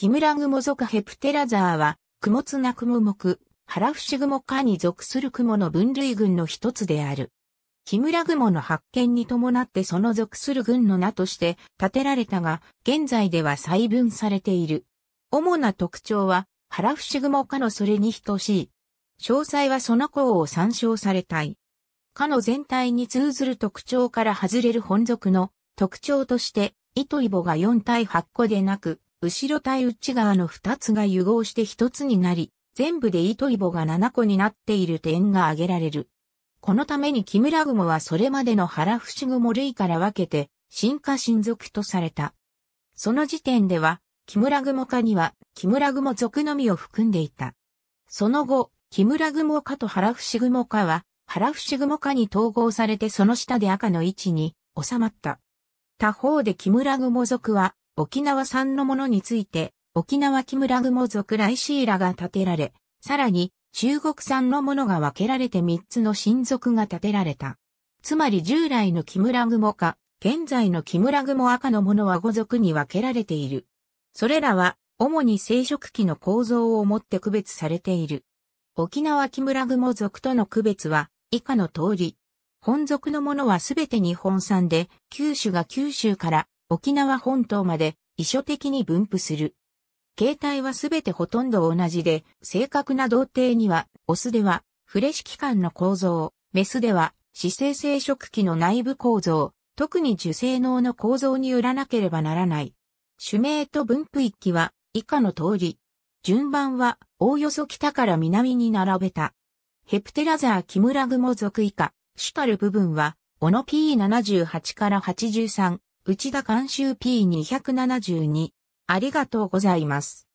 ヒムラグモ属ヘプテラザーは、クモツナクモ目、ハラフシグモ科に属するクモの分類群の一つである。ヒムラグモの発見に伴ってその属する群の名として建てられたが、現在では細分されている。主な特徴は、ハラフシグモ科のそれに等しい。詳細はその項を参照されたい。科の全体に通ずる特徴から外れる本属の特徴として、糸イボが4対8個でなく、後ろ対内側の二つが融合して一つになり、全部で糸イボが7個になっている点が挙げられる。このために木村雲はそれまでの原伏雲類から分けて、進化新属とされた。その時点では、木村雲化には、木村雲属のみを含んでいた。その後、木村雲化と原伏雲化は、原伏雲化に統合されてその下で赤の位置に収まった。他方で木村雲属は、沖縄産のものについて、沖縄木村雲族ライシーラが建てられ、さらに中国産のものが分けられて3つの親族が建てられた。つまり従来の木村雲か、現在の木村雲赤のものは5族に分けられている。それらは、主に生殖器の構造をもって区別されている。沖縄木村雲族との区別は、以下の通り。本族のものはすべて日本産で、九州が九州から、沖縄本島まで遺書的に分布する。形態はすべてほとんど同じで、正確な童貞には、オスでは、フレシ器官の構造、メスでは、姿勢生殖器の内部構造、特に受精脳の構造によらなければならない。種名と分布域は以下の通り。順番はおおよそ北から南に並べた。ヘプテラザーキムラグモ属以下、主たる部分は、オノ P78 から83、内田監修 P272。ありがとうございます。